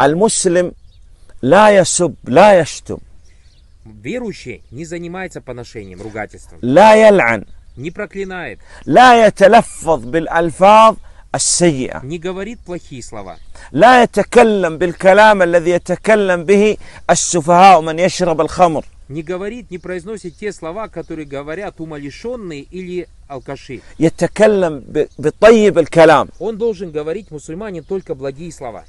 Аль-Муслим ля ясуб, ля яштум. Верующий не занимается поношением, ругательством. Ля ял'ан. Не проклинает. Ля яталаффаз бил альфаз السيئة. Не говорит плохие слова. لا يتكلم بالكلام الذي يتكلم به السفهاء من يشرب الخمر. Не говорит, не произносит те слова, которые говорят умалишенные или алкаши. Он должен говорить мусульмане только благие слова.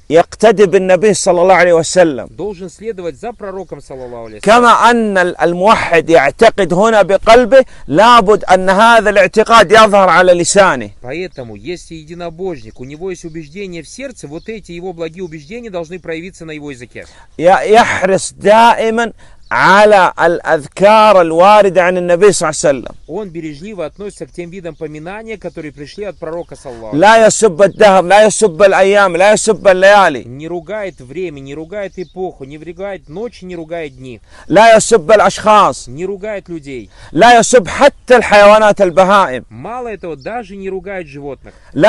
Должен следовать за пророком صلى الله أن الموحد يعتقد هنا بقلبه لابد أن هذا الاعتقاد يظهر على لسانه. Поэтому, если единобожник, у него есть убеждения в сердце, вот эти его благие убеждения должны проявиться на его языке. يحرص دائما على الأذكار الواردة عن النبي صلى الله عليه وسلم. Он бережливо относится к тем видам поминания, которые пришли от пророка саллаху. Не ругает время, не ругает эпоху, не ругает ночи, не ругает дни. Не ругает людей. Мало этого, даже не ругает животных. Не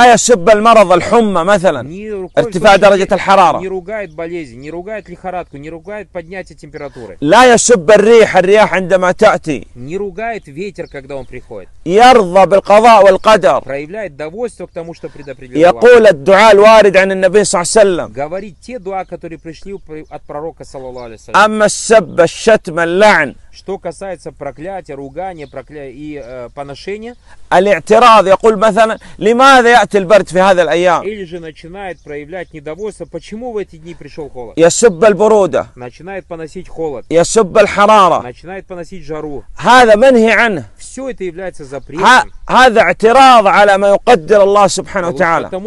ругает болезни, не ругает лихорадку, не ругает поднятие температуры. Не ругает ветер, когда он приходит. يرضى بالقضاء والقدر проявляет довольство к тому, что предопределено. يقول الدعاء الوارد عن النبي صلى الله عليه وسلم говорит те дуа, которые пришли от пророка саллаллаху алейхи وسلم. أما السب الشتم اللعن что касается проклятия, ругания прокля... и э, поношения. الاعتراض يقول مثلا لماذا يأتي البرد في هذه الأيام? Или же начинает проявлять недовольство, почему в эти дни пришел холод? يسب البرودة. Начинает поносить холод. يسب الحرارة. Начинает поносить жару. هذا منهي عنه все это является запретом. Потому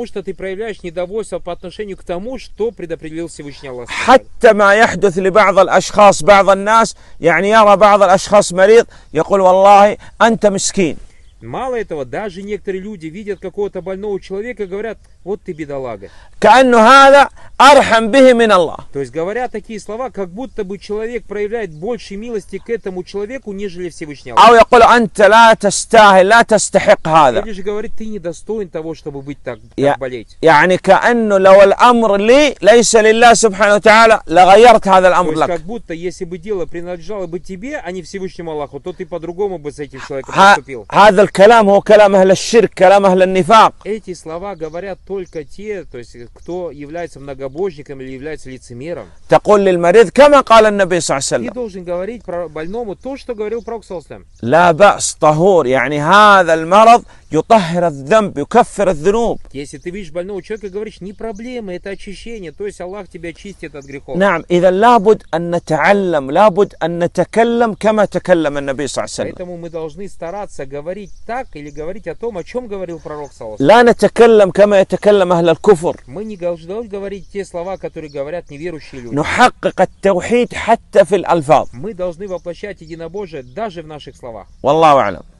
что ты проявляешь недовольство по отношению к тому, что предопределил Всевышний Аллах. حتى ما يحدث لبعض الأشخاص بعض الناس يعني يرى بعض الأشخاص مريض يقول والله أنت مسكين Мало этого, даже некоторые люди видят какого-то больного человека и говорят, вот ты бедолага. كأنه هذا Архам бихи Аллах. То есть говоря такие слова, как будто бы человек проявляет больше милости к этому человеку, нежели Всевышний Аллах. Или же говорит, ты не достоин того, чтобы быть так, так болеть. يعني كأنه لو الأمر لي ليس لله سبحانه وتعالى لغيرت هذا الأمر لك. как будто если бы дело принадлежало бы тебе, а не Всевышнему Аллаху, то ты по-другому бы с этим человеком поступил. هذا الكلام هو كلام أهل الشرك, كلام أهل النفاق. Эти слова говорят только те, то есть кто является многообразным многобожником или является лицемером. تقول للمريض كما قال النبي صلى الله عليه Ты وسلم должен говорить про больному то, что говорил Пророк Саласлам. لا بأس طهور يعني هذا المرض Если ты видишь больного человека, говоришь, не проблема, это очищение, то есть Аллах тебя очистит от грехов. نعم إذا لابد أن نتعلم لابد أن نتكلم كما تكلم النبي صلى الله عليه وسلم. Поэтому мы должны стараться говорить так или говорить о том, о чем говорил пророк صلى الله عليه وسلم. لا نتكلم كما يتكلم أهل الكفر. Мы не должны говорить те слова, которые говорят неверующие люди. نحقق التوحيد حتى في الألفاظ. Мы должны воплощать единобожие даже в наших словах. والله أعلم.